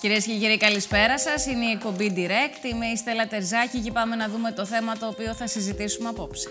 Κυρίες και κύριοι, καλησπέρα σας. Είναι η εκπομπή Direct. Είμαι η Στέλλα Τερζάκη και πάμε να δούμε το θέμα το οποίο θα συζητήσουμε απόψε.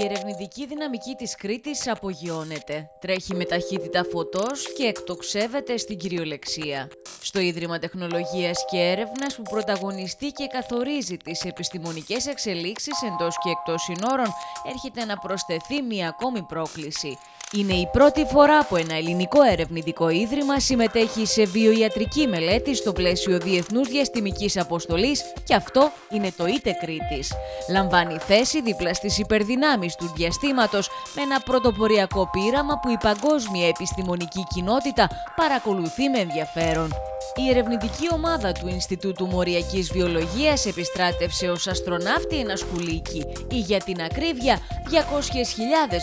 Η ερευνητική δυναμική της Κρήτης απογειώνεται. Τρέχει με ταχύτητα φωτός και εκτοξεύεται στην κυριολεξία. Στο Ίδρυμα Τεχνολογίας και Έρευνας που πρωταγωνιστεί και καθορίζει τις επιστημονικές εξελίξεις εντός και εκτός συνόρων έρχεται να προσθεθεί μία ακόμη πρόκληση. Είναι η πρώτη φορά που ένα ελληνικό ερευνητικό ίδρυμα συμμετέχει σε βιοιατρική μελέτη στο πλαίσιο διεθνούς διαστημικής αποστολής και αυτό είναι το ΊΤΕ Κρήτης. Λαμβάνει θέση δίπλα στις υπερδυνάμεις του διαστήματος με ένα πρωτοποριακό πείραμα που η παγκόσμια επιστημονική κοινότητα παρακολουθεί με ενδιαφέρον. Η ερευνητική ομάδα του Ινστιτούτου Μοριακής Βιολογίας επιστράτευσε ως αστροναύτη ένα σκουλίκι ή για την ακρίβεια 200.000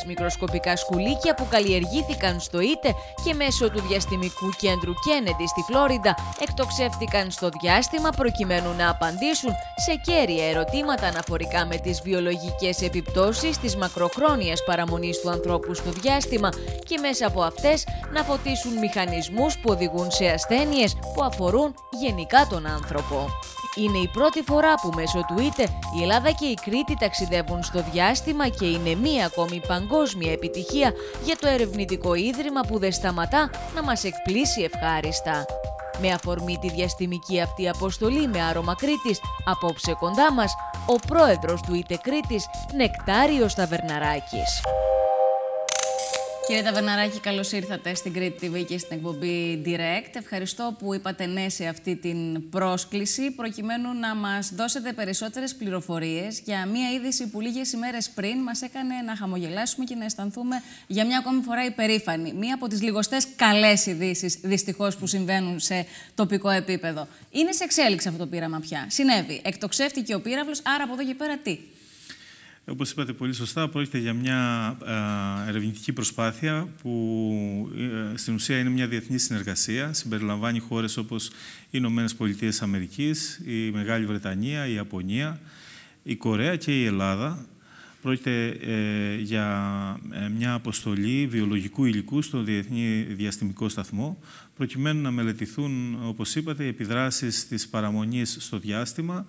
μικροσκοπικά σκουλίκια που καλλιεργήθηκαν στο ΙΤΕ και μέσω του διαστημικού κέντρου Κέννεντι στη Φλόριντα εκτοξεύτηκαν στο διάστημα προκειμένου να απαντήσουν σε κέρια ερωτήματα αναφορικά με τις βιολογικές επιπτώσεις της μακροχρόνιας παραμονής του ανθρώπου στο διάστημα και μέσα από αυτές να φωτίσουν μηχανισμούς που οδηγούν σε ασθένειες που αφορούν γενικά τον άνθρωπο. Είναι η πρώτη φορά που μέσω του ΙΤΕ η Ελλάδα και η Κρήτη ταξιδεύουν στο διάστημα και είναι μία ακόμη παγκόσμια επιτυχία για το ερευνητικό ίδρυμα που δεν σταματά να μας εκπλήσει ευχάριστα. Με αφορμή τη διαστημική αυτή αποστολή με άρωμα Κρήτης, απόψε κοντά μας, ο πρόεδρος του ΙΤΕ Κρήτης, Νεκτάριος Ταβερναράκης. Κύριε Ταβερναράκη, καλώς ήρθατε στην Crete TV και στην εκπομπή Direct. Ευχαριστώ που είπατε ναι σε αυτή την πρόσκληση, προκειμένου να μας δώσετε περισσότερες πληροφορίες για μία είδηση που λίγες ημέρες πριν μας έκανε να χαμογελάσουμε και να αισθανθούμε για μια ακόμη φορά υπερήφανοι. Μία από τις λιγοστές καλές ειδήσεις, δυστυχώς, που συμβαίνουν σε τοπικό επίπεδο. Είναι σε εξέλιξη αυτό το πείραμα πια. Συνέβη. Εκτοξεύτηκε ο πύραυλος, άρα από εδώ και πέρα τι. Όπως είπατε πολύ σωστά, πρόκειται για μια ερευνητική προσπάθεια που ε, στην ουσία είναι μια διεθνή συνεργασία. Συμπεριλαμβάνει χώρες όπως οι Ηνωμένες Πολιτείες Αμερικής, η Μεγάλη Βρετανία, η Ιαπωνία, η Κορέα και η Ελλάδα. Πρόκειται ε, για ε, μια αποστολή βιολογικού υλικού στον Διεθνή Διαστημικό Σταθμό, προκειμένου να μελετηθούν, όπως είπατε, οι επιδράσεις της παραμονής στο διάστημα,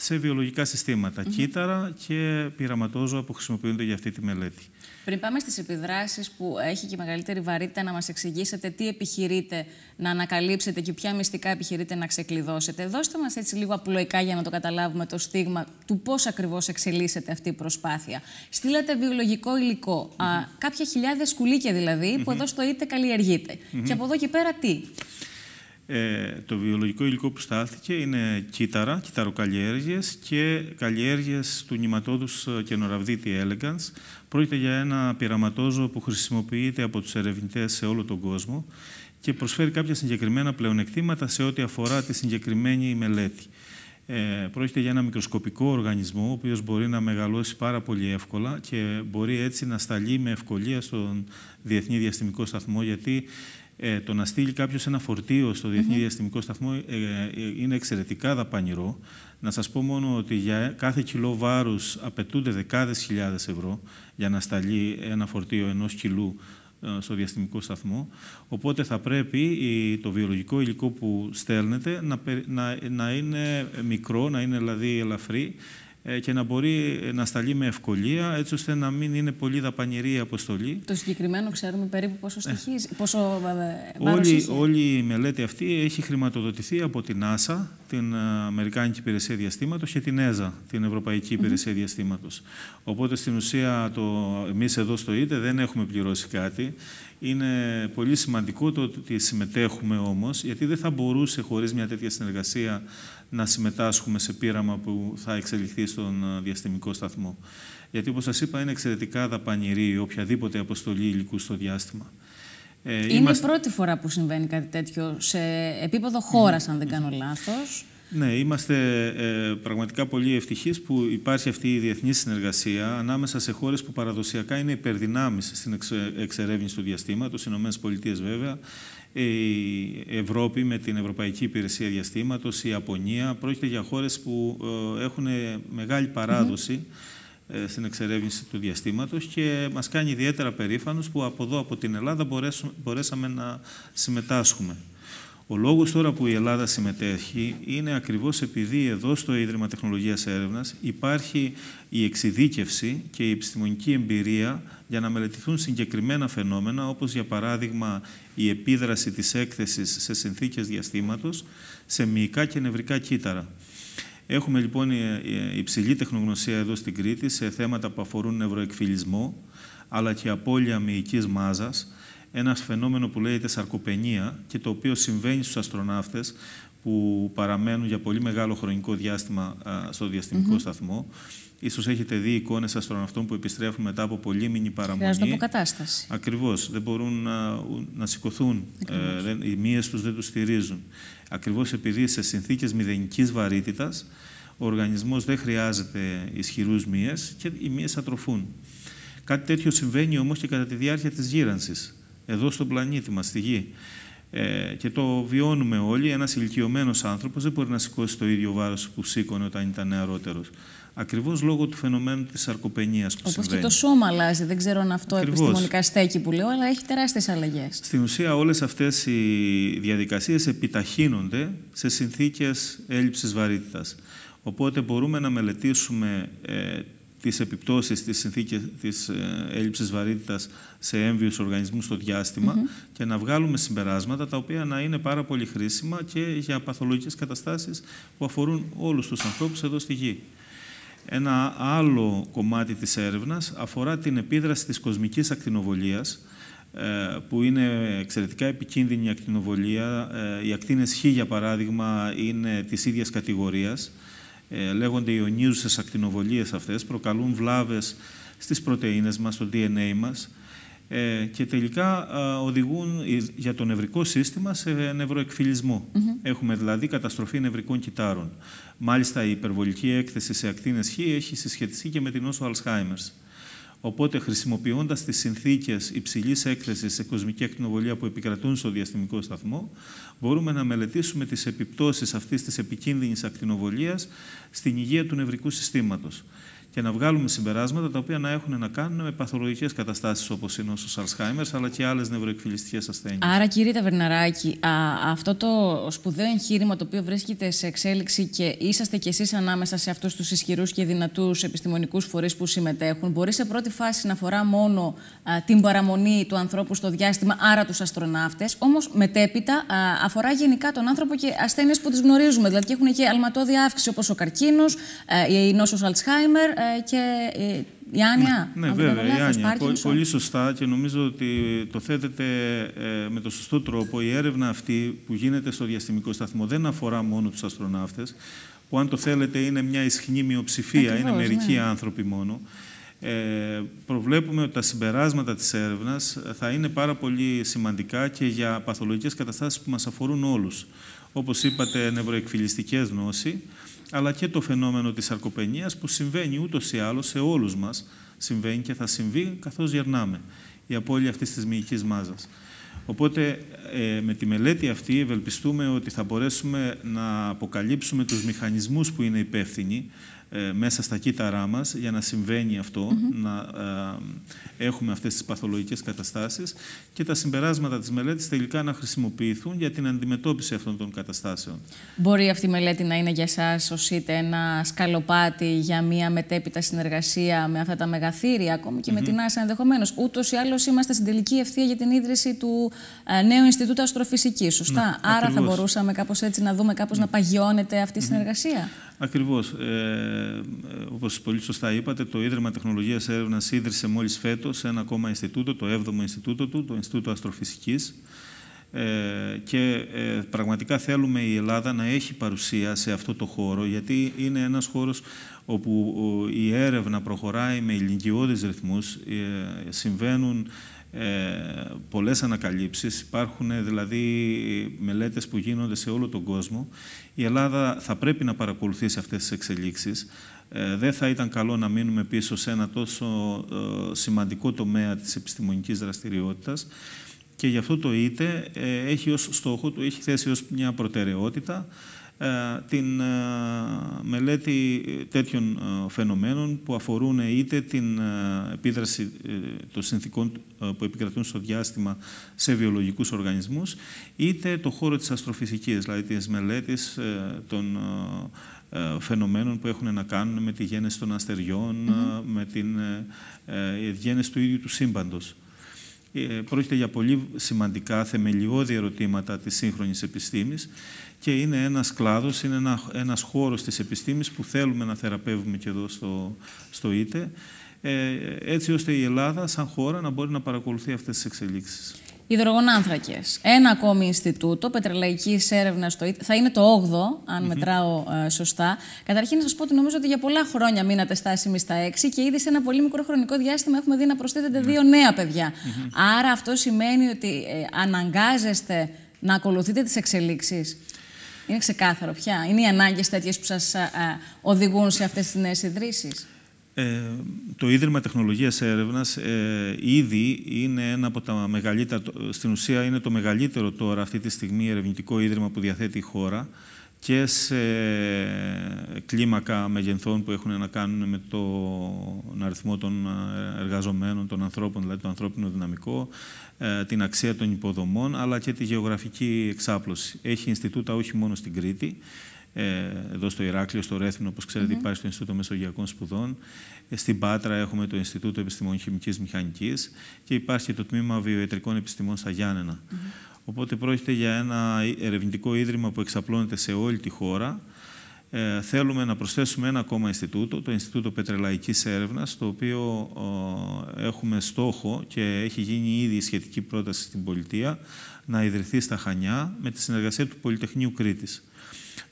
σε βιολογικά συστήματα, mm κύτταρα και πειραματόζωα που χρησιμοποιούνται για αυτή τη μελέτη. Πριν πάμε στις επιδράσεις που έχει και μεγαλύτερη βαρύτητα να μας εξηγήσετε τι επιχειρείτε να ανακαλύψετε και ποια μυστικά επιχειρείτε να ξεκλειδώσετε. Δώστε μας έτσι λίγο απλοϊκά για να το καταλάβουμε το στίγμα του πώς ακριβώς εξελίσσεται αυτή η προσπάθεια. Στείλατε βιολογικό υλικό, mm α, κάποια χιλιάδες κουλίκια δηλαδή, που mm εδώ στο είτε καλλιεργείται. Και από εδώ και πέρα τι. Ε, το βιολογικό υλικό που στάλθηκε είναι κύτταρα, κύτταροκαλλιέργειες και καλλιέργειες του νηματόδους ε, καινοραβδίτη elegans. Πρόκειται για ένα πειραματόζωο που χρησιμοποιείται από τους ερευνητές σε όλο τον κόσμο και προσφέρει κάποια συγκεκριμένα πλεονεκτήματα σε ό,τι αφορά τη συγκεκριμένη μελέτη. Ε, πρόκειται για ένα μικροσκοπικό οργανισμό, ο οποίος μπορεί να μεγαλώσει πάρα πολύ εύκολα και μπορεί έτσι να σταλεί με ευκολία στον Διεθνή Διαστημικό Σταθμό, γιατί ε, το να στείλει κάποιος ένα φορτίο στο Διεθνή Διαστημικό Σταθμό ε, ε, είναι εξαιρετικά δαπανηρό. Να σας πω μόνο ότι για κάθε κιλό βάρους απαιτούνται δεκάδες χιλιάδες ευρώ για να σταλεί ένα φορτίο ενός κιλού ε, στο διαστημικό σταθμό. Οπότε θα πρέπει το βιολογικό υλικό που στέλνετε να, είναι μικρό, να είναι δηλαδή ελαφρύ ε, και να μπορεί ε, να σταλεί με ευκολία, έτσι ώστε να μην είναι πολύ δαπανηρή η αποστολή. Το συγκεκριμένο ξέρουμε περίπου πόσο ε. στοιχίζει, πόσο όλη, όλη η μελέτη αυτή έχει χρηματοδοτηθεί από την NASA, την Αμερικάνικη Υπηρεσία Διαστήματος και την ΕΖΑ, την Ευρωπαϊκή Υπηρεσία mm Διαστήματος. Οπότε στην ουσία το, εμείς εδώ στο ΙΤΕ δεν έχουμε πληρώσει κάτι. Είναι πολύ σημαντικό το ότι συμμετέχουμε όμως, γιατί δεν θα μπορούσε χωρίς μια τέτοια συνεργασία να συμμετάσχουμε σε πείραμα που θα εξελιχθεί στον ε, διαστημικό σταθμό. Γιατί, όπως σας είπα, είναι εξαιρετικά δαπανηρή οποιαδήποτε αποστολή υλικού στο διάστημα. Ε, είναι η πρώτη φορά που συμβαίνει κάτι τέτοιο σε επίπεδο χώρας, mm αν δεν κάνω λάθος. Ναι, είμαστε ε, πραγματικά πολύ ευτυχείς που υπάρχει αυτή η διεθνή συνεργασία ανάμεσα σε χώρες που παραδοσιακά είναι υπερδυνάμεις στην εξερεύνηση του διαστήματος, οι Ηνωμένες Πολιτείες βέβαια, η Ευρώπη με την Ευρωπαϊκή Υπηρεσία Διαστήματος, η Ιαπωνία, πρόκειται για χώρες που ε, έχουν μεγάλη παράδοση ε, στην εξερεύνηση του διαστήματος και μας κάνει ιδιαίτερα περήφανος που από εδώ, από την Ελλάδα, μπορέσαμε να συμμετάσχουμε. Ο λόγος τώρα που η Ελλάδα συμμετέχει είναι ακριβώς επειδή εδώ στο Ίδρυμα Τεχνολογίας Έρευνας υπάρχει η εξειδίκευση και η επιστημονική εμπειρία για να μελετηθούν συγκεκριμένα φαινόμενα, όπως για παράδειγμα η επίδραση της έκθεσης σε συνθήκες διαστήματος, σε μυϊκά και νευρικά κύτταρα. Έχουμε λοιπόν ε, ε, υψηλή τεχνογνωσία εδώ στην Κρήτη σε θέματα που αφορούν νευροεκφυλισμό, αλλά και απώλεια μυϊκής μάζας, ένας φαινόμενο που λέγεται σαρκοπενία και το οποίο συμβαίνει στους αστροναύτες που παραμένουν για πολύ μεγάλο χρονικό διάστημα στο διαστημικό mm σταθμό. Ίσως έχετε δει εικόνες αστροναυτών που επιστρέφουν μετά από πολύ μήνυ παραμονή. Χρειάζονται αποκατάσταση. Ακριβώς. Δεν μπορούν να, να σηκωθούν. Ε, οι μύες τους δεν τους στηρίζουν. Ακριβώς επειδή σε συνθήκες μηδενικής βαρύτητας ο οργανισμός δεν χρειάζεται ισχυρούς μύες και οι μύες ατροφούν. Κάτι τέτοιο συμβαίνει όμως και κατά τη διάρκεια της γύρανσης εδώ στον πλανήτη μας, στη γη. Ε, και το βιώνουμε όλοι. Ένας ηλικιωμένος άνθρωπος δεν μπορεί να σηκώσει το ίδιο βάρος που σήκωνε όταν ήταν νεαρότερος. Ακριβώς λόγω του φαινομένου της sarcopenia που Όπως συμβαίνει. Όπως και το σώμα αλλάζει. Δεν ξέρω αν αυτό Ακριβώς. επιστημονικά στέκει που λέω, αλλά έχει τεράστιες αλλαγές. Στην ουσία, όλες αυτές οι διαδικασίες επιταχύνονται σε συνθήκες έλλειψης βαρύτητας. Οπότε μπορούμε να μελετήσουμε ε, τις επιπτώσεις της συνθήκης της ε, έλλειψης βαρύτητας σε έμβιους οργανισμούς στο διάστημα και να βγάλουμε συμπεράσματα τα οποία να είναι πάρα πολύ χρήσιμα και για παθολογικές καταστάσεις που αφορούν όλους τους ανθρώπους εδώ στη Γη. Ένα άλλο κομμάτι της έρευνας αφορά την επίδραση της κοσμικής ακτινοβολίας ε, που είναι εξαιρετικά επικίνδυνη η ακτινοβολία. Ε, οι ακτίνες Χ, για παράδειγμα, είναι της ίδιας κατηγορίας ε, λέγονται οι ακτινοβολίες αυτές, προκαλούν βλάβες στις πρωτεΐνες μας, στο DNA μας ε, και τελικά οδηγούν για το νευρικό σύστημα σε νευροεκφυλισμό. Έχουμε δηλαδή καταστροφή νευρικών κυτάρων. Μάλιστα η υπερβολική έκθεση σε ακτίνες Χ έχει συσχετιστεί και με την νόσο Alzheimer's. Οπότε, χρησιμοποιώντας τις συνθήκες υψηλής έκθεσης σε κοσμική ακτινοβολία που επικρατούν στο διαστημικό σταθμό, μπορούμε να μελετήσουμε τις επιπτώσεις αυτής της επικίνδυνης ακτινοβολίας στην υγεία του νευρικού συστήματος και να βγάλουμε συμπεράσματα τα οποία να έχουν να κάνουν με παθολογικές καταστάσεις όπως είναι ο Αλσχάιμερ αλλά και άλλες νευροεκφυλιστικές ασθένειες. Άρα, κύριε Ταβερναράκη, α, αυτό το σπουδαίο εγχείρημα το οποίο βρίσκεται σε εξέλιξη και είσαστε κι εσείς ανάμεσα σε αυτούς τους ισχυρούς και δυνατούς επιστημονικούς φορείς που συμμετέχουν, μπορεί σε πρώτη φάση να αφορά μόνο την παραμονή του ανθρώπου στο διάστημα, άρα τους αστροναύτες, όμως μετέπειτα α, αφορά γενικά τον άνθρωπο και ασθένειες που τις γνωρίζουμε. Δηλαδή, έχουν και αλματώδη αύξηση όπως ο καρκίνος, ε, η νόσος Αλσχάιμερ ε, και ε, η Άνια. Ναι, ναι βέβαια, η Άνια. Πολύ σωστά και νομίζω ότι το θέτεται ε, με το σωστό τρόπο. Η έρευνα αυτή που γίνεται στο διαστημικό σταθμό δεν αφορά μόνο τους αστροναύτες, που αν το θέλετε είναι μια ισχυνή μειοψηφία, είναι μερικοί ναι. άνθρωποι μόνο. Ε, προβλέπουμε ότι τα συμπεράσματα της έρευνας θα είναι πάρα πολύ σημαντικά και για παθολογικές καταστάσεις που μας αφορούν όλους. Όπως είπατε, νευροεκφυλιστικές νόσοι, αλλά και το φαινόμενο της αρκοπενίας που συμβαίνει ούτως ή άλλως σε όλους μας, συμβαίνει και θα συμβεί καθώς γερνάμε, η απώλεια αυτής της μυϊκής μάζας. Οπότε ε, με τη μελέτη αυτή ευελπιστούμε ότι θα μπορέσουμε να αποκαλύψουμε τους μηχανισμούς που είναι υπεύθυνοι ε, μέσα στα κύτταρά μας για να συμβαίνει αυτό, να ε, έχουμε αυτές τις παθολογικές καταστάσεις και τα συμπεράσματα της μελέτης τελικά να χρησιμοποιηθούν για την αντιμετώπιση αυτών των καταστάσεων. Μπορεί αυτή η μελέτη να είναι για σας ως είτε ένα σκαλοπάτι για μια μετέπειτα συνεργασία με αυτά τα μεγαθύρια, ακόμη και με την Άσα ενδεχομένως. Ούτως ή άλλως είμαστε στην τελική ευθεία για την ίδρυση του νέου Ινστιτούτο Αστροφυσικής, σωστά. Ναι, Άρα ακριβώς. θα μπορούσαμε κάπως έτσι να δούμε κάπως ναι. να παγιώνεται αυτή η συνεργασία. Ακριβώς. Ε, Όπως πολύ σωστά είπατε, το Ίδρυμα Τεχνολογίας Έρευνας ίδρυσε μόλις φέτος ένα ακόμα Ινστιτούτο, το 7ο Ινστιτούτο του, το Ινστιτούτο Αστροφυσικής. Ε, και ε, πραγματικά θέλουμε η Ελλάδα να έχει παρουσία σε αυτό το χώρο γιατί είναι ένας χώρος όπου η έρευνα προχωράει με ηλικιώδεις ρυθμούς, ε, συμβαίνουν ε, πολλές ανακαλύψεις, υπάρχουν ε, δηλαδή μελέτες που γίνονται σε όλο τον κόσμο. Η Ελλάδα θα πρέπει να παρακολουθήσει αυτές τις εξελίξεις. Δεν θα ήταν καλό να μείνουμε πίσω σε ένα τόσο σημαντικό τομέα της επιστημονικής δραστηριότητας και γι' αυτό το ΙΤΕ έχει ως στόχο του, έχει θέσει ως μια προτεραιότητα ε, την ε, μελέτη τέτοιων ε, φαινομένων που αφορούν είτε την επίδραση των συνθήκων που επικρατούν στο διάστημα σε βιολογικούς οργανισμούς, είτε το χώρο της αστροφυσικής, δηλαδή της μελέτης των φαινομένων που έχουν να κάνουν με τη γέννηση των αστεριών, με την γέννηση του ίδιου του σύμπαντος. Ε, πρόκειται για πολύ σημαντικά θεμελιώδη ερωτήματα της σύγχρονης επιστήμης και είναι ένας κλάδος, είναι ένα, ένας χώρος της επιστήμης που θέλουμε να θεραπεύουμε και εδώ στο, στο ΙΤΕ, ε, έτσι ώστε η Ελλάδα σαν χώρα να μπορεί να παρακολουθεί αυτές τις εξελίξεις. Υδρογονάνθρακε. Ένα ακόμη Ινστιτούτο Πετρελαϊκής Έρευνας, θα είναι το 8ο, αν μετράω ε, σωστά. Καταρχήν, να σας πω ότι νομίζω ότι για πολλά χρόνια μείνατε στάσιμοι στα 6 και ήδη σε ένα πολύ μικρό χρονικό διάστημα έχουμε δει να προσθέτετε δύο ναι. νέα παιδιά. Mm Άρα, αυτό σημαίνει ότι ε, αναγκάζεστε να ακολουθείτε τις εξελίξεις. Είναι ξεκάθαρο πια. Είναι οι ανάγκες τέτοιες που σας οδηγούν σε αυτές τις νέες ιδρύσεις. Ε, το Ίδρυμα Τεχνολογίας Έρευνας ε, ήδη είναι ένα από τα μεγαλύτερα, στην ουσία είναι το μεγαλύτερο τώρα αυτή τη στιγμή ερευνητικό ίδρυμα που διαθέτει η χώρα και σε κλίμακα μεγενθών που έχουν να κάνουν με τον αριθμό των ε, εργαζομένων, των ανθρώπων, δηλαδή το ανθρώπινο δυναμικό, ε, την αξία των υποδομών, αλλά και τη γεωγραφική εξάπλωση. Έχει Ινστιτούτα όχι μόνο στην Κρήτη, ε, εδώ στο Ηράκλειο, στο Ρέθινο, όπως ξέρετε, mm υπάρχει το Ινστιτούτο Μεσογειακών Σπουδών. Ε, στην Πάτρα έχουμε το Ινστιτούτο Επιστημών Χημικής Μηχανικής και υπάρχει το Τμήμα Βιοετρικών Επιστημών στα Γιάννενα. Οπότε πρόκειται για ένα ερευνητικό ίδρυμα που εξαπλώνεται σε όλη τη χώρα. Ε, θέλουμε να προσθέσουμε ένα ακόμα Ινστιτούτο, το Ινστιτούτο Πετρελαϊκής Έρευνας, το οποίο έχουμε στόχο και έχει γίνει ήδη η σχετική πρόταση στην πολιτεία να ιδρυθεί στα Χανιά με τη συνεργασία του Πολυτεχνείου Κρήτης.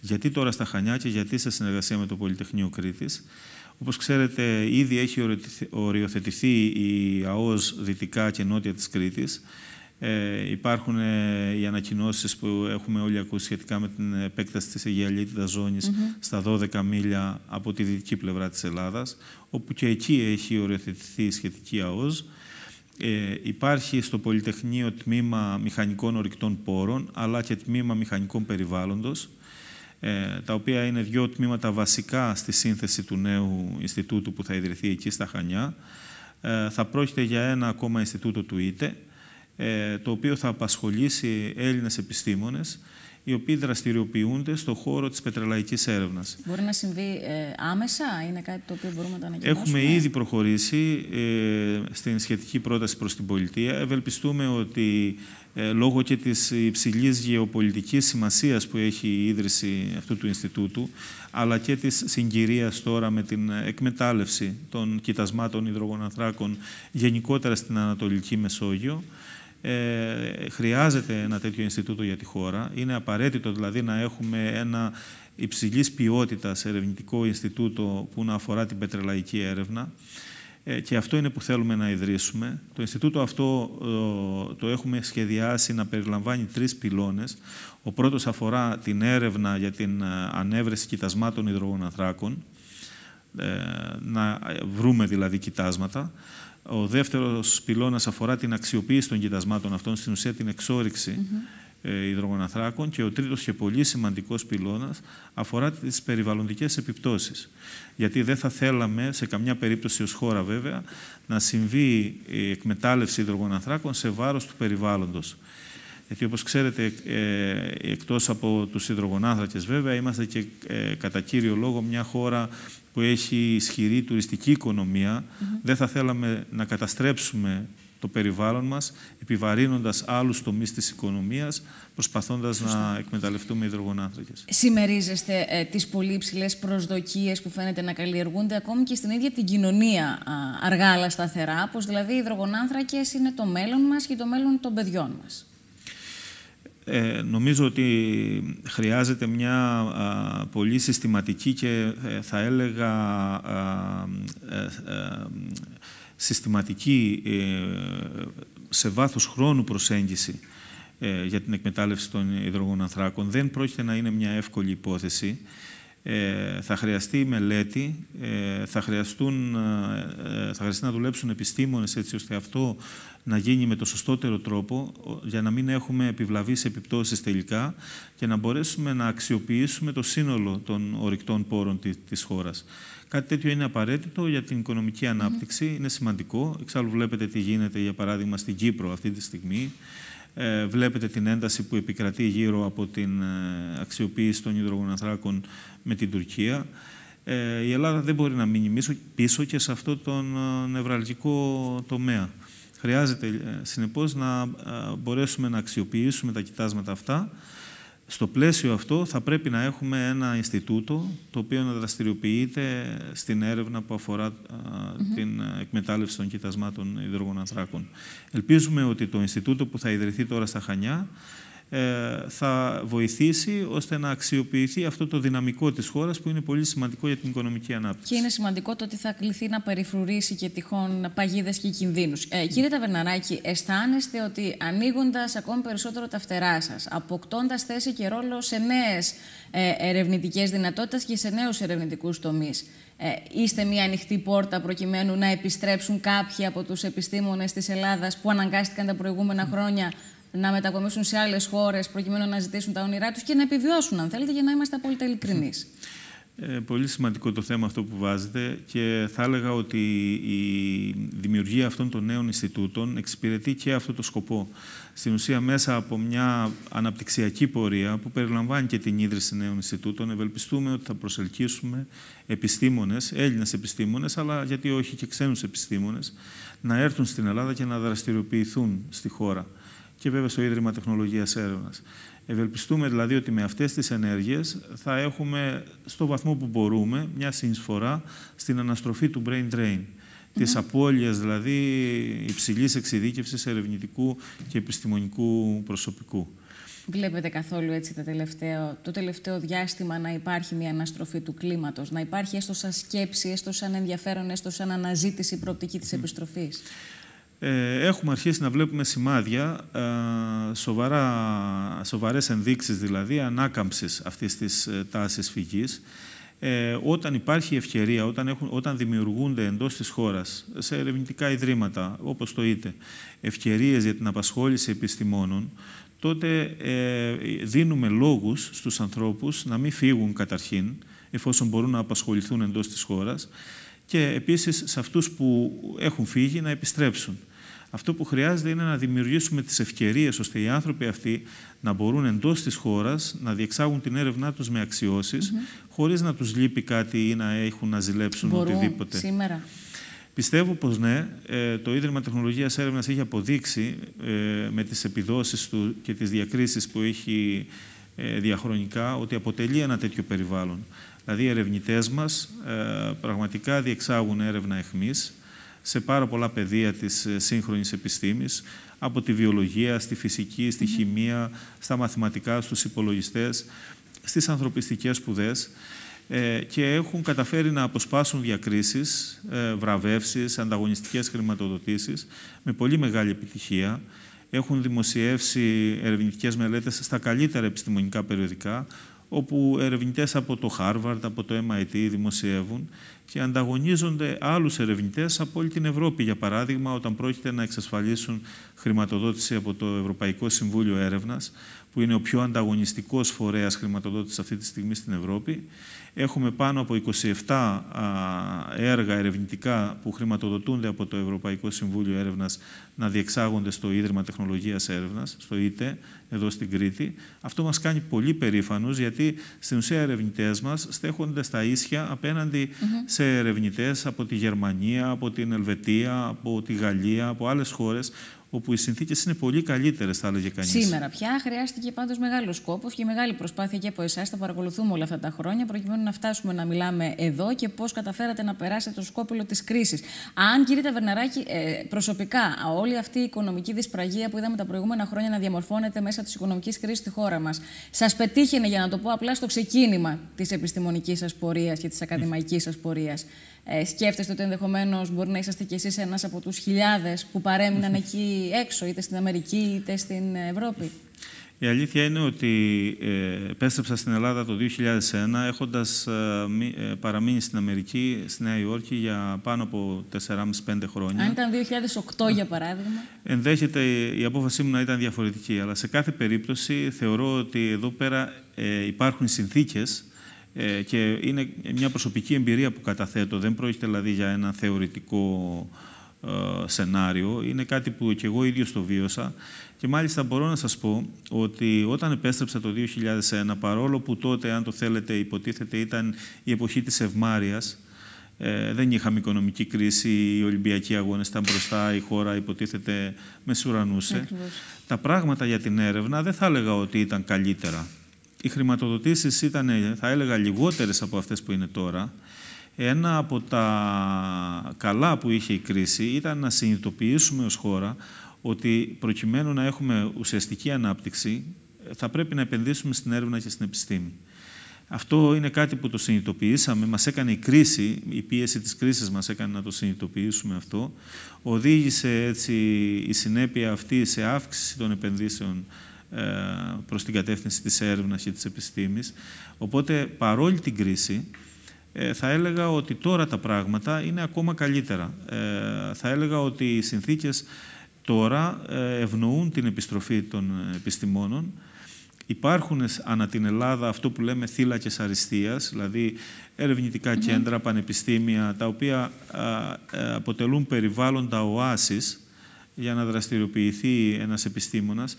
Γιατί τώρα στα Χανιά και γιατί σε συνεργασία με το Πολυτεχνείο Κρήτης. Όπως ξέρετε, ήδη έχει οριοθετηθεί η ΑΟΣ δυτικά και νότια της Κρήτης. Ε, υπάρχουν ε, οι ανακοινώσεις που έχουμε όλοι ακούσει σχετικά με την επέκταση της Αιγιαλίτιδας στα 12 μίλια από τη δυτική πλευρά της Ελλάδας, όπου και εκεί έχει οριοθετηθεί η σχετική ΑΟΣ. Ε, υπάρχει στο Πολυτεχνείο τμήμα μηχανικών ορυκτών πόρων, αλλά και τμήμα μηχανικών περιβάλλοντος. Ε, τα οποία είναι δύο τμήματα βασικά στη σύνθεση του νέου Ινστιτούτου που θα ιδρυθεί εκεί στα Χανιά. Ε, θα πρόκειται για ένα ακόμα Ινστιτούτο του ΙΤΕ, ε, το οποίο θα απασχολήσει Έλληνες επιστήμονες οι οποίοι δραστηριοποιούνται στον χώρο της πετρελαϊκής έρευνας. Μπορεί να συμβεί ε, άμεσα, είναι κάτι το οποίο μπορούμε να το ανακοινώσουμε. Έχουμε ήδη προχωρήσει ε, στην σχετική πρόταση προς την πολιτεία. Ευελπιστούμε ότι ε, λόγω και της υψηλής γεωπολιτικής σημασίας που έχει η ίδρυση αυτού του Ινστιτούτου, αλλά και της συγκυρίας τώρα με την εκμετάλλευση των κοιτασμάτων υδρογοναθράκων γενικότερα στην Ανατολική Μεσόγειο, ε, χρειάζεται ένα τέτοιο Ινστιτούτο για τη χώρα. Είναι απαραίτητο δηλαδή να έχουμε ένα υψηλής ποιότητας ερευνητικό Ινστιτούτο που να αφορά την πετρελαϊκή έρευνα. Ε, και αυτό είναι που θέλουμε να ιδρύσουμε. Το Ινστιτούτο αυτό ε, το έχουμε σχεδιάσει να περιλαμβάνει τρεις πυλώνες. Ο πρώτος αφορά την έρευνα για την ανέβρεση κοιτασμάτων υδρογοναθράκων, να βρούμε δηλαδή κοιτάσματα. Ο δεύτερος πυλώνας αφορά την αξιοποίηση των κοιτασμάτων αυτών, στην ουσία την εξόριξη mm υδρογοναθράκων και ο τρίτος και πολύ σημαντικός πυλώνας αφορά τις περιβαλλοντικές επιπτώσεις. Γιατί δεν θα θέλαμε, σε καμιά περίπτωση ως χώρα βέβαια, να συμβεί η εκμετάλλευση υδρογοναθράκων σε βάρος του περιβάλλοντος. Γιατί όπως ξέρετε, ε, εκτός από τους υδρογονάνθρακες βέβαια, είμαστε και ε, κατά κύριο λόγο μια χώρα που έχει ισχυρή τουριστική οικονομία, δεν θα θέλαμε να καταστρέψουμε το περιβάλλον μας, επιβαρύνοντας άλλους τομείς της οικονομίας, προσπαθώντας να εκμεταλλευτούμε υδρογονάνθρακες. Σημερίζεστε ε, τις πολύ ψηλές προσδοκίες που φαίνεται να καλλιεργούνται ακόμη και στην ίδια την κοινωνία α, αργά αλλά σταθερά, πως δηλαδή οι υδρογονάνθρακες είναι το μέλλον μας και το μέλλον των παιδιών μας. Ε, νομίζω ότι χρειάζεται μια πολύ συστηματική και ε, θα έλεγα ε, συστηματική σε βάθος χρόνου προσέγγιση για την εκμετάλλευση των υδρογόνων ανθράκων. Δεν πρόκειται να είναι μια εύκολη υπόθεση. θα χρειαστεί μελέτη, θα, χρειαστούν, θα χρειαστεί να δουλέψουν επιστήμονες έτσι ώστε αυτό να γίνει με το σωστότερο τρόπο για να μην έχουμε επιβλαβείς επιπτώσεις τελικά και να μπορέσουμε να αξιοποιήσουμε το σύνολο των ορυκτών πόρων της χώρας. Κάτι τέτοιο είναι απαραίτητο για την οικονομική ανάπτυξη, είναι σημαντικό. Εξάλλου βλέπετε τι γίνεται, για παράδειγμα, στην Κύπρο αυτή τη στιγμή. Ε, βλέπετε την ένταση που επικρατεί γύρω από την ε, αξιοποίηση των υδρογοναθράκων με την Τουρκία. Ε, η Ελλάδα δεν μπορεί να μείνει πίσω και σε αυτό τον ε, νευραλγικό τομέα. Χρειάζεται ε, συνεπώς να ε, μπορέσουμε να αξιοποιήσουμε τα κοιτάσματα αυτά. Στο πλαίσιο αυτό θα πρέπει να έχουμε ένα Ινστιτούτο το οποίο να δραστηριοποιείται στην έρευνα που αφορά την ε, εκμετάλλευση των κοιτασμάτων υδρογοναθράκων. Ελπίζουμε ότι το Ινστιτούτο που θα ιδρυθεί τώρα στα Χανιά ε, θα βοηθήσει ώστε να αξιοποιηθεί αυτό το δυναμικό της χώρας που είναι πολύ σημαντικό για την οικονομική ανάπτυξη. Και είναι σημαντικό το ότι θα κληθεί να περιφρουρήσει και τυχόν παγίδες και κινδύνους. Ε, ναι. κύριε Ταβερναράκη, αισθάνεστε ότι ανοίγοντας ακόμη περισσότερο τα φτερά σας, αποκτώντας θέση και ρόλο σε νέες ε, ερευνητικές δυνατότητες και σε νέους ερευνητικούς τομείς, ε, είστε μια ανοιχτή πόρτα προκειμένου να επιστρέψουν κάποιοι από τους επιστήμονες της Ελλάδας που αναγκάστηκαν τα προηγούμενα ναι. χρόνια να μετακομίσουν σε άλλες χώρες προκειμένου να ζητήσουν τα όνειρά τους και να επιβιώσουν, αν θέλετε, για να είμαστε απόλυτα ειλικρινείς. Ε, πολύ σημαντικό το θέμα αυτό που βάζετε και θα έλεγα ότι η δημιουργία αυτών των νέων Ινστιτούτων εξυπηρετεί και αυτό το σκοπό. Στην ουσία μέσα από μια αναπτυξιακή πορεία που περιλαμβάνει και την ίδρυση νέων Ινστιτούτων ευελπιστούμε ότι θα προσελκύσουμε επιστήμονες, Έλληνες επιστήμονες, αλλά γιατί όχι και ξένους επιστήμονες, να έρθουν στην Ελλάδα και να δραστηριοποιηθούν στη χώρα και βέβαια στο Ίδρυμα Τεχνολογίας Έρευνας. Ευελπιστούμε δηλαδή ότι με αυτές τις ενέργειες θα έχουμε στο βαθμό που μπορούμε μια συνεισφορά στην αναστροφή του brain drain. τη mm δηλαδή υψηλής εξειδίκευσης ερευνητικού και επιστημονικού προσωπικού. Βλέπετε καθόλου έτσι τελευταίο, το τελευταίο διάστημα να υπάρχει μια αναστροφή του κλίματος, να υπάρχει έστω σαν σκέψη, έστω σαν ενδιαφέρον, έστω σαν αναζήτηση προοπτική της επιστροφής. Ε, έχουμε αρχίσει να βλέπουμε σημάδια, ε, σοβαρά, σοβαρές ενδείξεις δηλαδή, ανάκαμψης αυτής της ε, τάσης φυγής. Ε, όταν υπάρχει ευκαιρία, όταν, έχουν, όταν δημιουργούνται εντός της χώρας, σε ερευνητικά ιδρύματα, όπως το είτε, ευκαιρίες για την απασχόληση επιστημόνων, τότε δίνουμε λόγους στους ανθρώπους να μην φύγουν καταρχήν, εφόσον μπορούν να απασχοληθούν εντός της χώρας, και επίσης σε αυτούς που έχουν φύγει να επιστρέψουν. Αυτό που χρειάζεται είναι να δημιουργήσουμε τις ευκαιρίες ώστε οι άνθρωποι αυτοί να μπορούν εντός της χώρας να διεξάγουν την έρευνά τους με αξιώσεις mm χωρίς να τους λείπει κάτι ή να έχουν να ζηλέψουν μπορούν οτιδήποτε. σήμερα. Πιστεύω πως ναι, ε, το Ίδρυμα Τεχνολογίας Έρευνας έχει αποδείξει ε, με τις επιδόσεις του και τις διακρίσεις που έχει ε, διαχρονικά ότι αποτελεί ένα τέτοιο περιβάλλον. Δηλαδή οι ερευνητές μας ε, πραγματικά διεξάγουν έρευνα εχμής σε πάρα πολλά πεδία της ε, σύγχρονης επιστήμης, από τη βιολογία, στη φυσική, στη χημεία, στα μαθηματικά, στους υπολογιστές, στις ανθρωπιστικές σπουδές, ε, και έχουν καταφέρει να αποσπάσουν διακρίσεις, βραβεύσεις, ανταγωνιστικές χρηματοδοτήσεις με πολύ μεγάλη επιτυχία. Έχουν δημοσιεύσει ερευνητικές μελέτες στα καλύτερα επιστημονικά περιοδικά, όπου ερευνητές από το Harvard, από το MIT δημοσιεύουν και ανταγωνίζονται άλλους ερευνητές από όλη την Ευρώπη, για παράδειγμα, όταν πρόκειται να εξασφαλίσουν χρηματοδότηση από το Ευρωπαϊκό Συμβούλιο Έρευνας, που είναι ο πιο ανταγωνιστικός φορέας χρηματοδότησης αυτή τη στιγμή στην Ευρώπη. Έχουμε πάνω από 27 έργα ερευνητικά που χρηματοδοτούνται από το Ευρωπαϊκό Συμβούλιο Έρευνας να διεξάγονται στο Ίδρυμα Τεχνολογίας Έρευνας, στο ΙΤΕ, εδώ στην Κρήτη. Αυτό μας κάνει πολύ περήφανο, γιατί στην ουσία οι ερευνητές μας στέκονται στα ίσια απέναντι σε ερευνητές από τη Γερμανία, από την Ελβετία, από τη Γαλλία, από άλλες χώρες όπου οι συνθήκες είναι πολύ καλύτερες, θα έλεγε κανείς. Σήμερα πια χρειάστηκε πάντως μεγάλος σκόπος και μεγάλη προσπάθεια και από εσάς. Τα παρακολουθούμε όλα αυτά τα χρόνια, προκειμένου να φτάσουμε να μιλάμε εδώ και πώς καταφέρατε να περάσετε το σκόπελο της κρίσης. Αν, κύριε Ταβερναράκη, ε, προσωπικά όλη αυτή η οικονομική δυσπραγία που είδαμε τα προηγούμενα χρόνια να διαμορφώνεται μέσα της οικονομικής κρίσης στη χώρα μας, σας πετύχαινε, για να το πω απλά, στο ξεκίνημα της επιστημονικής σας πορείας και της ακαδημαϊκής σας πορείας ε, σκέφτεστε ότι ενδεχομένως μπορεί να είσαστε κι εσείς ένας από τους χιλιάδες που παρέμειναν εκεί έξω, είτε στην Αμερική είτε στην Ευρώπη. Η αλήθεια είναι ότι ε, επέστρεψα στην Ελλάδα το 2001 έχοντας ε, ε, παραμείνει στην Αμερική, στη Νέα Υόρκη, για πάνω από 4,5-5 χρόνια. Αν ήταν 2008 ε, για παράδειγμα. Ενδέχεται η απόφασή μου να ήταν διαφορετική, αλλά σε κάθε περίπτωση θεωρώ ότι εδώ πέρα υπάρχουν συνθήκες ε, και είναι μια προσωπική εμπειρία που καταθέτω. Δεν πρόκειται δηλαδή για ένα θεωρητικό ε, σενάριο. Είναι κάτι που και εγώ ίδιος το βίωσα. Και μάλιστα μπορώ να σας πω ότι όταν επέστρεψα το 2001, παρόλο που τότε, αν το θέλετε, υποτίθεται ήταν η εποχή της ευμάρειας, ε, δεν είχαμε οικονομική κρίση, οι Ολυμπιακοί αγώνες ήταν μπροστά, η χώρα υποτίθεται μεσουρανούσε. Τα πράγματα για την έρευνα δεν θα έλεγα ότι ήταν καλύτερα οι χρηματοδοτήσεις ήταν, θα έλεγα, λιγότερες από αυτές που είναι τώρα. Ένα από τα καλά που είχε η κρίση ήταν να συνειδητοποιήσουμε ως χώρα ότι προκειμένου να έχουμε ουσιαστική ανάπτυξη θα πρέπει να επενδύσουμε στην έρευνα και στην επιστήμη. Αυτό είναι κάτι που το συνειδητοποιήσαμε, μας έκανε η κρίση, η πίεση της κρίσης μας έκανε να το συνειδητοποιήσουμε αυτό. Οδήγησε έτσι η συνέπεια αυτή σε αύξηση των επενδύσεων ε, προς την κατεύθυνση της έρευνας και της επιστήμης. Οπότε, παρόλη την κρίση, ε, θα έλεγα ότι τώρα τα πράγματα είναι ακόμα καλύτερα. Ε, θα έλεγα ότι οι συνθήκες τώρα ευνοούν την επιστροφή των επιστημόνων. Υπάρχουν ανά την Ελλάδα αυτό που λέμε θύλακες αριστείας, δηλαδή ερευνητικά κέντρα, πανεπιστήμια, τα οποία αποτελούν περιβάλλοντα οάσεις για να δραστηριοποιηθεί ένας επιστήμονας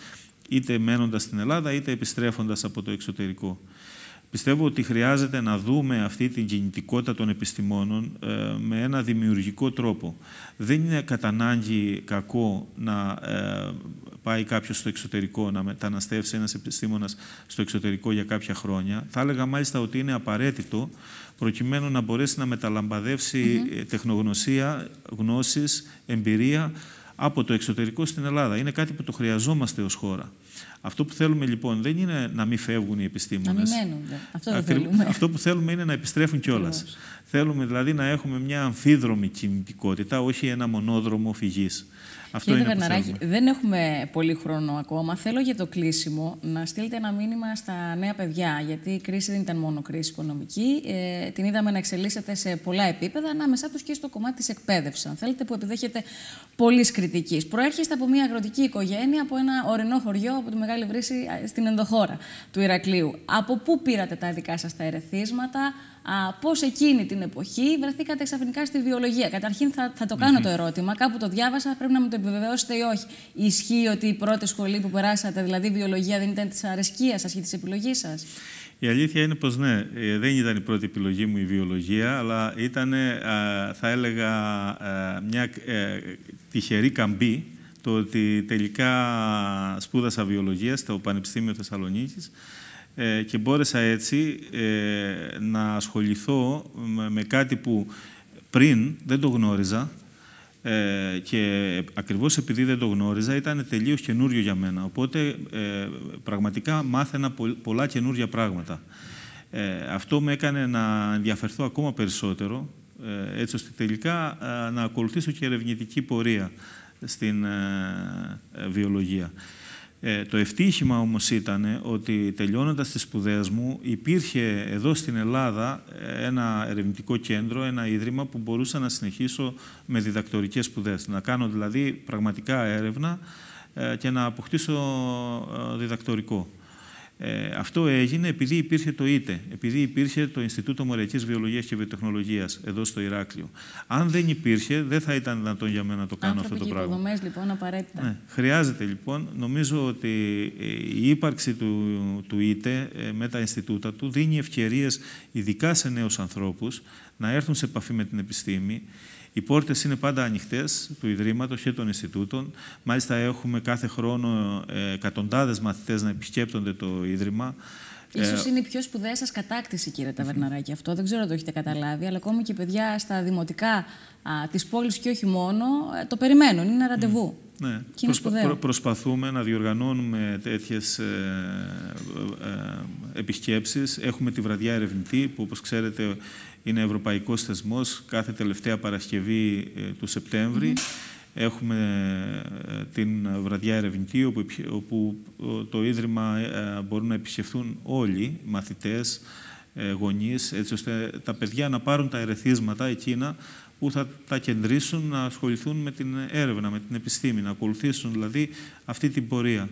είτε μένοντας στην Ελλάδα είτε επιστρέφοντας από το εξωτερικό. Πιστεύω ότι χρειάζεται να δούμε αυτή την κινητικότητα των επιστημόνων ε, με ένα δημιουργικό τρόπο. Δεν είναι κατά ανάγκη κακό να ε, πάει κάποιος στο εξωτερικό, να μεταναστεύσει ένας επιστήμονας στο εξωτερικό για κάποια χρόνια. Θα έλεγα μάλιστα ότι είναι απαραίτητο προκειμένου να μπορέσει να μεταλαμπαδεύσει ε, τεχνογνωσία, γνώσεις, εμπειρία από το εξωτερικό στην Ελλάδα. Είναι κάτι που το χρειαζόμαστε ως χώρα. Αυτό που θέλουμε λοιπόν δεν είναι να μην φεύγουν οι επιστήμονες. Να μην μένουν. Αυτό, δεν θέλουμε. αυτό που θέλουμε είναι να επιστρέφουν κιόλας. Θέλουμε δηλαδή να έχουμε μια αμφίδρομη κινητικότητα, όχι ένα μονόδρομο φυγής. Αυτό Κύριε Βερναράκη, δεν έχουμε πολύ χρόνο ακόμα. Θέλω για το κλείσιμο να στείλετε ένα μήνυμα στα νέα παιδιά, γιατί η κρίση δεν ήταν μόνο κρίση οικονομική. Ε, την είδαμε να εξελίσσεται σε πολλά επίπεδα, ανάμεσά τους και στο κομμάτι της εκπαίδευσης. Αν θέλετε, που επιδέχεται πολλής κριτικής. Προέρχεστε από μια αγροτική οικογένεια, από ένα ορεινό χωριό, από τη μεγάλη βρύση στην ενδοχώρα του Ηρακλείου. Από πού πήρατε τα δικά σας τα ερεθίσματα, πώς εκείνη την εποχή βρεθήκατε ξαφνικά στη βιολογία. Καταρχήν θα, θα το κάνω το ερώτημα, κάπου το διάβασα, πρέπει να μου το επιβεβαιώσετε ή όχι. Ισχύει ότι η πρώτη σχολή που περάσατε, δηλαδή η βιολογία, δεν ήταν της αρεσκίας σας Η της επιλογής σας. Η αλήθεια είναι πως ναι, ε, δεν ήταν η πρώτη επιλογή μου η βιολογία, αλλά ήταν, θα έλεγα, μια ε, τυχερή καμπή το ότι τελικά σπούδασα βιολογία στο Πανεπιστήμιο Θεσσαλονίκης ε, και μπόρεσα έτσι ε, να ασχοληθώ με κάτι που πριν δεν το γνώριζα ε, και ακριβώς επειδή δεν το γνώριζα ήταν τελείως καινούριο για μένα. Οπότε πραγματικά μάθαινα πολλά καινούρια πράγματα. Αυτό με έκανε να ενδιαφερθώ ακόμα περισσότερο έτσι ώστε τελικά να ακολουθήσω και ερευνητική πορεία στην ε, βιολογία. Ε, το ευτύχημα όμως ήταν ότι τελειώνοντας τις σπουδές μου υπήρχε εδώ στην Ελλάδα ε, ένα ερευνητικό κέντρο, ένα ίδρυμα που μπορούσα να συνεχίσω με διδακτορικές σπουδές. Να κάνω δηλαδή πραγματικά έρευνα και να αποκτήσω διδακτορικό. Ε, αυτό έγινε επειδή υπήρχε το ΙΤΕ, επειδή υπήρχε το Ινστιτούτο Μοριακής Βιολογίας και Βιοτεχνολογίας εδώ στο Ηράκλειο. Αν δεν υπήρχε, δεν θα ήταν δυνατόν για μένα να το κάνω αυτό το πράγμα. Ανθρωπικοί λοιπόν, απαραίτητα. Ναι, χρειάζεται λοιπόν, νομίζω ότι ε, η ύπαρξη του, του ΙΤΕ ε, με τα Ινστιτούτα του δίνει ευκαιρίες, ειδικά σε νέους ανθρώπους, να έρθουν σε επαφή με την επιστήμη, οι πόρτες είναι πάντα ανοιχτές του Ιδρύματος και των Ινστιτούτων. Μάλιστα, έχουμε κάθε χρόνο ε, εκατοντάδες μαθητές να επισκέπτονται το Ίδρυμα. Ε, Ίσως είναι η πιο σπουδαία σας κατάκτηση, κύριε Ταβερναράκη, αυτό. Δεν ξέρω αν το έχετε καταλάβει, αλλά ακόμη και παιδιά στα δημοτικά της πόλης και όχι μόνο ε, το περιμένουν. Είναι ραντεβού. Ναι. προσπαθούμε να διοργανώνουμε τέτοιες ε, ε, ε, επισκέψεις. Έχουμε τη βραδιά ερευνητή που όπως ξέρετε είναι ευρωπαϊκός θεσμός κάθε τελευταία Παρασκευή ε, του σεπτεμβρη mm-hmm. Έχουμε την βραδιά ερευνητή όπου, όπου το Ίδρυμα μπορούν να επισκεφθούν όλοι, μαθητές, γονείς, έτσι ώστε τα παιδιά να πάρουν τα ερεθίσματα εκείνα που θα τα κεντρήσουν να ασχοληθούν με την έρευνα, με την επιστήμη, να ακολουθήσουν δηλαδή αυτή την πορεία.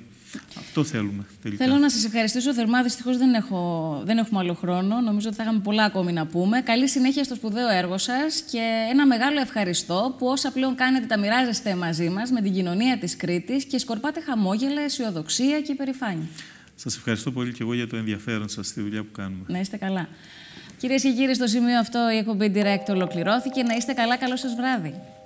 Αυτό θέλουμε τελικά. Θέλω να σας ευχαριστήσω θερμά. Δυστυχώς δεν, έχω, δεν έχουμε άλλο χρόνο. Νομίζω ότι θα είχαμε πολλά ακόμη να πούμε. Καλή συνέχεια στο σπουδαίο έργο σας και ένα μεγάλο ευχαριστώ που όσα πλέον κάνετε τα μοιράζεστε μαζί μας με την κοινωνία της Κρήτης και σκορπάτε χαμόγελα, αισιοδοξία και υπερηφάνεια. Σας ευχαριστώ πολύ και εγώ για το ενδιαφέρον σας στη δουλειά που κάνουμε. Να είστε καλά. Κυρίες και κύριοι, στο σημείο αυτό η εκπομπή Direct ολοκληρώθηκε. Να είστε καλά, καλό σας βράδυ.